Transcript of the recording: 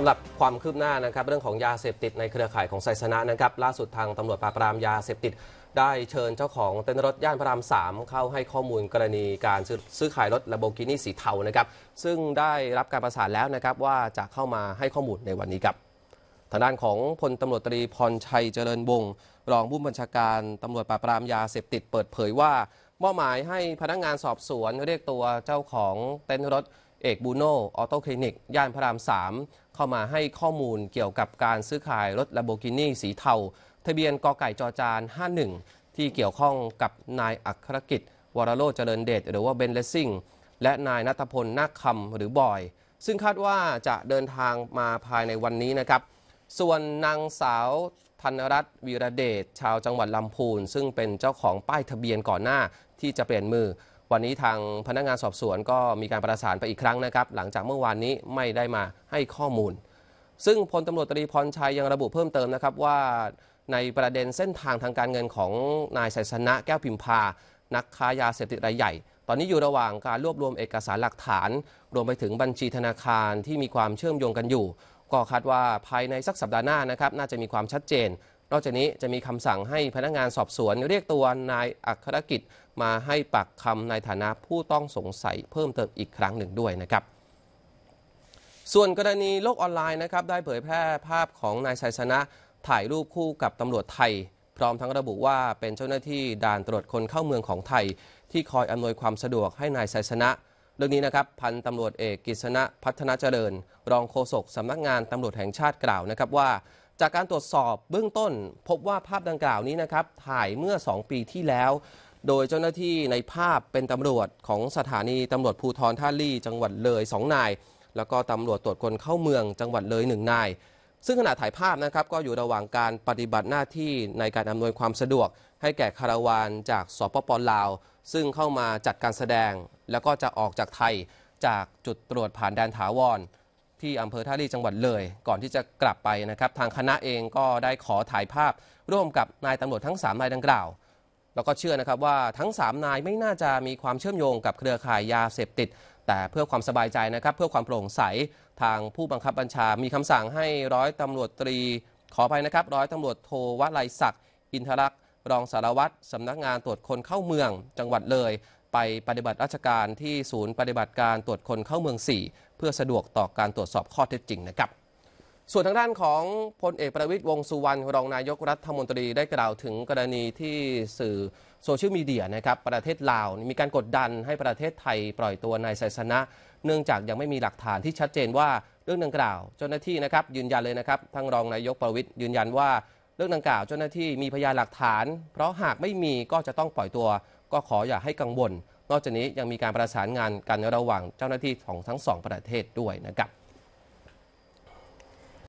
สำหรับความคืบหน้านะครับเรื่องของยาเสพติดในเครือข่ายของไซสนะนะครับล่าสุดทางตำรวจปราบปรามยาเสพติด ได้เชิญเจ้าของเต้นรถย่านพระราม 3 เข้าให้ข้อมูลกรณีการซื้อขายรถลาโบกินี่สีเทานะครับซึ่งได้รับการประสานแล้วนะครับว่าจะเข้ามาให้ข้อมูลในวันนี้ครับทางด้านของพลตำรวจตรีพรชัยเจริญวงศ์รองผู้บัญชาการตำรวจปราบปรามยาเสพติด เปิดเผยว่ามอบหมายให้พนักงานสอบสวนเรียกตัวเจ้าของเต้นรถเอกบูโน ออโตคลินิก ย่านพระราม 3 เข้ามาให้ข้อมูลเกี่ยวกับการซื้อขายรถลาโบกินี่สีเทา ทะเบียนกไก่จอจาน 51 ที่เกี่ยวข้องกับนายอัครกิจวรโรจเจริญเดชหรือว่าเบนเลสซิงและนายนัทพลนาคคำหรือบอย ซึ่งคาดว่าจะเดินทางมาภายในวันนี้นะครับ ส่วนนางสาวธนรัตน์วีระเดชชาวจังหวัดลำพูนซึ่งเป็นเจ้าของป้ายทะเบียนก่อนหน้าที่จะเปลี่ยนมือวันนี้ทางพนักงานสอบสวนก็มีการประสานไปอีกครั้งนะครับ หลังจากเมื่อวานนี้ไม่ได้มาให้ข้อมูล ซึ่งพลตำรวจตรีพรชัยยังระบุเพิ่มเติมนะครับว่า ในประเด็นเส้นทางทางการเงินของนายไสชนะแก้วพิมพา นักค้ายาเสพติดรายใหญ่ ตอนนี้อยู่ระหว่างการรวบรวมเอกสารหลักฐาน รวมไปถึงบัญชีธนาคารที่มีความเชื่อมโยงกันอยู่ก็คาดว่าภายในสักสัปดาห์หน้านะครับน่าจะมีความชัดเจนนอกจากนี้จะมีคำสั่งให้พนักงานสอบสวนเรียกตัวนายอัครกิจมาให้ปากคำในฐานะผู้ต้องสงสัยเพิ่มเติมอีกครั้งหนึ่งด้วยนะครับ ส่วนกรณีโลกออนไลน์นะครับได้เผยแพร่ภาพของนายชัยชนะ ถ่ายรูปคู่กับตำรวจไทย พร้อมทั้งระบุว่าเป็นเจ้าหน้าที่ด่านตรวจคนเข้าเมืองของไทย ที่คอยอำนวยความสะดวกให้นายชัยชนะเรื่องนี้นะครับพันตำรวจเอกกิษณะพัฒนาเจริญ รองโฆษกสำนักงานตำรวจแห่งชาติกล่าวนะครับว่า จากการตรวจสอบเบื้องต้นพบว่าภาพดังกล่าวนี้นะครับถ่ายเมื่อ 2 ปีที่แล้ว โดยเจ้าหน้าที่ในภาพเป็นตำรวจของสถานีตำรวจภูธรท่าลี่ จังหวัดเลย 2 นาย แล้วก็ตำรวจตรวจคนเข้าเมืองจังหวัดเลย 1 นายซึ่งขณะถ่ายภาพนะครับก็อยู่ระหว่างการปฏิบัติหน้าที่ในการอำนวยความสะดวก ให้แก่คาราวานจากสปปลาว ซึ่งเข้ามาจัดการแสดง แล้วก็จะออกจากไทยจากจุดตรวจผ่านแดนถาวรที่อำเภอท่าลีจังหวัดเลย ก่อนที่จะกลับไปนะครับทางคณะเองก็ได้ขอถ่ายภาพร่วมกับนายตำรวจทั้ง 3 นายดังกล่าว แล้วก็เชื่อนะครับว่าทั้ง3นายไม่น่าจะมีความเชื่อมโยงกับเครือข่ายยาเสพติดแต่เพื่อความสบายใจนะครับเพื่อความโปร่งใสทางผู้บังคับบัญชามีคำสั่งให้ร้อยตำรวจตรี ขออภัยนะครับ ร้อยตำรวจโทวลัยศักดิ์อินทรักษ์รองสารวัตรสำนักงานตรวจคนเข้าเมืองจังหวัดเลย ไปปฏิบัติราชการที่ศูนย์ปฏิบัติการตรวจคนเข้าเมือง 4 เพื่อสะดวกต่อการตรวจสอบข้อเท็จจริงนะครับส่วนทางด้านของพลเอกประวิตยวงสุวรรณรองนายกรัฐมนตรีได้กล่าวถึงกรณีที่สื่อโซเชียลมีเดียนะครับ ประเทศลาวมีการกดดันให้ประเทศไทยปล่อยตัวนายไซสนะ เนื่องจากยังไม่มีหลักฐานที่ชัดเจนว่าเรื่องดังกล่าว เจ้าหน้าที่นะครับยืนยันเลยนะครับทางรองนายกประวิตยยืนยันว่าเรื่องดังกล่าวเจ้าหน้าที่มีพยานหลักฐาน เพราะหากไม่มีก็จะต้องปล่อยตัว ก็ขออย่าให้กังวลนอกจากนี้ยังมีการประสานงานกันระหว่างเจ้าหน้าที่ของทั้งสองประเทศด้วยนะครับ